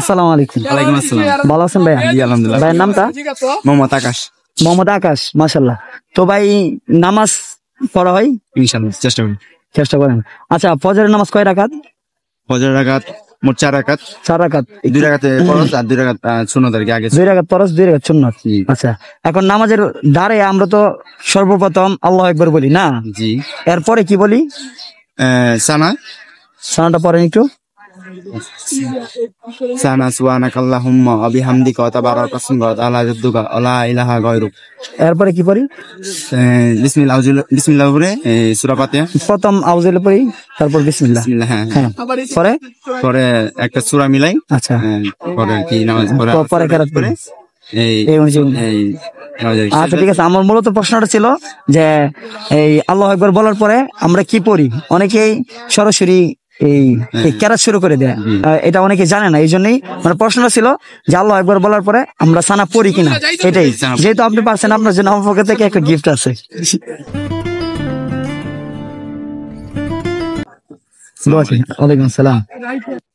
আসসালামু আলাইকুম ওয়ালাইকুম আসসালাম ভালো আছেন ভাই আলহামদুলিল্লাহ ভাইয়ের নামটা মোহাম্মদ আকাশ মোহাম্মদ আকাশ মাশাআল্লাহ তো ভাই নামাজ পড়া হয় ইনশাআল্লাহ চেষ্টা করি চেষ্টা করেন আচ্ছা ফজরের নামাজ কয় রাকাত ফজরের রাকাত মোট চার রাকাত চার রাকাত দুই রাকাতে ফরজ আর দুই রাকাত সুন্নাত আর কি আগে দুই রাকাত ফরজ দুই রাকাত সুন্নাত আচ্ছা এখন নামাজের দাঁড়ে আমরা তো সর্বপ্রথম আল্লাহ একবার বলি না জি এরপরে কি বলি সানা সানাটা পড়েন একটু এরপরে কি পড়ি প্রথম আউজেল পড়ি তারপর হ্যাঁ, হ্যাঁ। হ্যাঁ। পরে পরে একটা সুরা মিলাই আচ্ছা পরে কি পরে আচ্ছা ঠিক আছে আমার মূলত প্রশ্নটা ছিল যে এই আল্লাহ একবার বলার পরে আমরা কি পড়ি অনেকেই সরাসরি এই হ্যাঁ। কেরাত শুরু করে দেয় এটা অনেকে জানে না এই জন্যই মানে প্রশ্ন ছিল যে আল্লাহ একবার বলার পরে আমরা সানা পড়ি কিনা এটাই যেহেতু আপনি পারছেন আপনার জন্য আমার পক্ষ থেকে একটা গিফট আছে ওয়ালাইকুম আসসালাম